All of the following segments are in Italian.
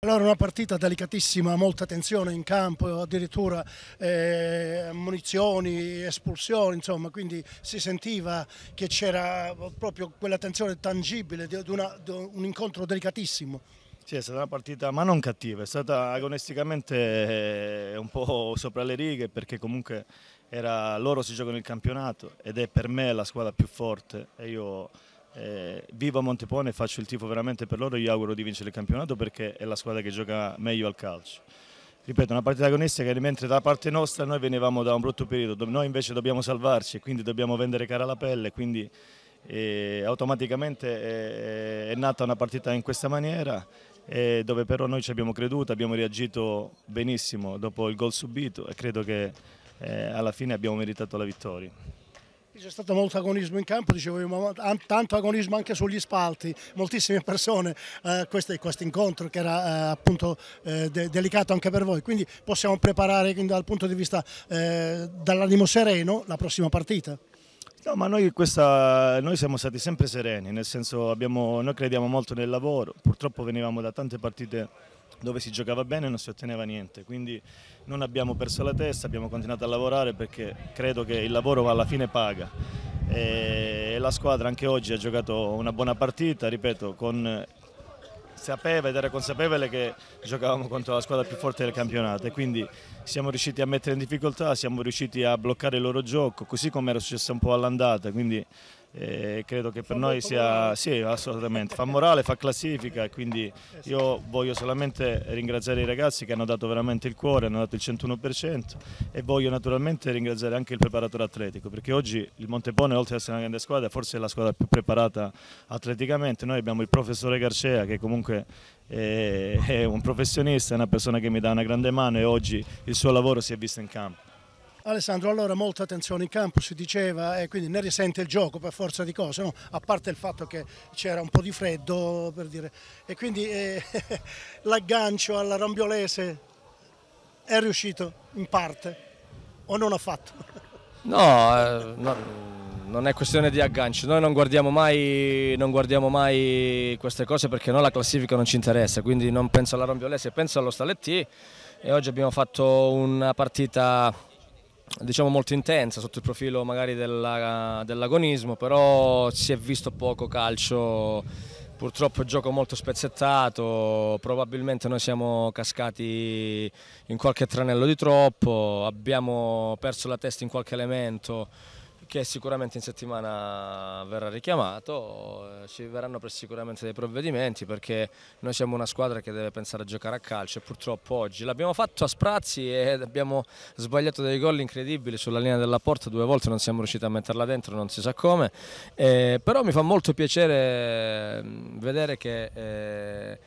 Allora una partita delicatissima, molta tensione in campo, addirittura eh, munizioni, espulsioni, insomma, quindi si sentiva che c'era proprio quella tensione tangibile di, una, di un incontro delicatissimo. Sì, è stata una partita ma non cattiva, è stata agonisticamente eh, un po' sopra le righe perché comunque era, loro si giocano il campionato ed è per me la squadra più forte e io eh, vivo a Montepone e faccio il tifo veramente per loro e gli auguro di vincere il campionato perché è la squadra che gioca meglio al calcio. Ripeto, una partita agonistica che mentre da parte nostra noi venivamo da un brutto periodo, noi invece dobbiamo salvarci e quindi dobbiamo vendere cara la pelle, quindi eh, automaticamente è, eh, è nata una partita in questa maniera dove però noi ci abbiamo creduto, abbiamo reagito benissimo dopo il gol subito e credo che eh, alla fine abbiamo meritato la vittoria. C'è stato molto agonismo in campo, dicevo tanto agonismo anche sugli spalti, moltissime persone, eh, questo, questo incontro che era eh, appunto eh, de delicato anche per voi, quindi possiamo preparare quindi, dal punto di vista eh, dall'animo sereno la prossima partita. No, ma noi, questa, noi, siamo stati sempre sereni, nel senso abbiamo, noi crediamo molto nel lavoro, purtroppo venivamo da tante partite dove si giocava bene e non si otteneva niente, quindi non abbiamo perso la testa, abbiamo continuato a lavorare perché credo che il lavoro alla fine paga e la squadra anche oggi ha giocato una buona partita, ripeto, con sapeva ed era consapevole che giocavamo contro la squadra più forte del campionato e quindi siamo riusciti a mettere in difficoltà, siamo riusciti a bloccare il loro gioco, così come era successo un po' all'andata, quindi eh, credo che per noi sia, sì assolutamente, fa morale, fa classifica e quindi esatto. io voglio solamente ringraziare i ragazzi che hanno dato veramente il cuore, hanno dato il 101% e voglio naturalmente ringraziare anche il preparatore atletico perché oggi il Montepone oltre ad essere una grande squadra forse è la squadra più preparata atleticamente, noi abbiamo il professore Garcia che comunque è un professionista, è una persona che mi dà una grande mano e oggi il suo lavoro si è visto in campo. Alessandro, allora molta attenzione in campo si diceva e quindi ne risente il gioco per forza di cose, no? a parte il fatto che c'era un po' di freddo per dire, e quindi eh, l'aggancio alla rambiolese è riuscito in parte o non ha fatto? No, eh, no, non è questione di aggancio, noi non guardiamo, mai, non guardiamo mai queste cose perché no, la classifica non ci interessa, quindi non penso alla Rombiolese, penso allo Staletti e oggi abbiamo fatto una partita diciamo molto intensa sotto il profilo magari dell'agonismo, però si è visto poco calcio, purtroppo gioco molto spezzettato, probabilmente noi siamo cascati in qualche tranello di troppo, abbiamo perso la testa in qualche elemento che sicuramente in settimana verrà richiamato, eh, ci verranno sicuramente dei provvedimenti perché noi siamo una squadra che deve pensare a giocare a calcio e purtroppo oggi l'abbiamo fatto a sprazzi e abbiamo sbagliato dei gol incredibili sulla linea della porta due volte, non siamo riusciti a metterla dentro, non si sa come, eh, però mi fa molto piacere vedere che... Eh,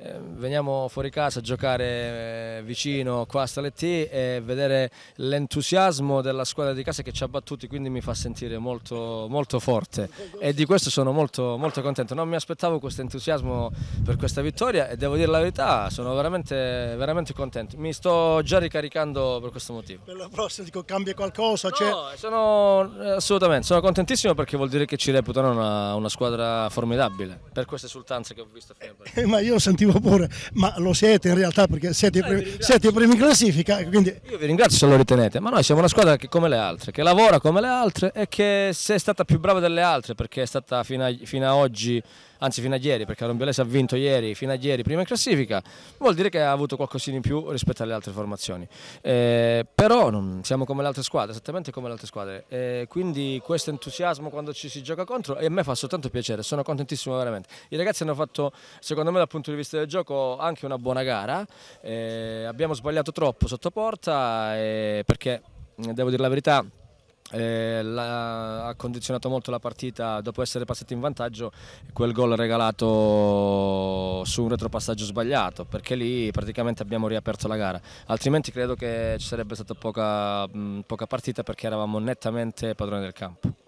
Ehm, veniamo fuori casa a giocare eh, vicino qua a Staletti e vedere l'entusiasmo della squadra di casa che ci ha battuti quindi mi fa sentire molto, molto forte e di questo sono molto, molto contento, non mi aspettavo questo entusiasmo per questa vittoria e devo dire la verità sono veramente, veramente contento, mi sto già ricaricando per questo motivo. Per la prossima dico cambia qualcosa? Cioè- no, cioè... sono, eh, assolutamente, sono contentissimo perché vuol dire che ci reputano una, una squadra formidabile per queste esultanze che ho visto. Eh, ma io sentivo dico pure, ma lo siete in realtà perché siete, ah, primi, siete i primi in classifica. Quindi... Io vi ringrazio se lo ritenete, ma noi siamo una squadra che, come le altre, che lavora come le altre e che se è stata più brava delle altre perché è stata fino a, fino a oggi, anzi fino a ieri, perché la Rombiolese ha vinto ieri, fino a ieri prima in classifica, vuol dire che ha avuto qualcosina in più rispetto alle altre formazioni. Eh, però non, siamo come le altre squadre, esattamente come le altre squadre. Eh, quindi questo entusiasmo quando ci si gioca contro e a me fa soltanto piacere, sono contentissimo veramente. I ragazzi hanno fatto, secondo me dal punto di vista del eh, gioco anche una buona gara, eh, abbiamo sbagliato troppo sotto porta eh, perché, mm, devo dire la verità, eh, la, ha condizionato molto la partita dopo essere passati in vantaggio quel gol regalato su un retropassaggio sbagliato perché lì praticamente abbiamo riaperto la gara altrimenti credo che ci sarebbe stata poca, mh, mm, poca partita perché eravamo nettamente padroni del campo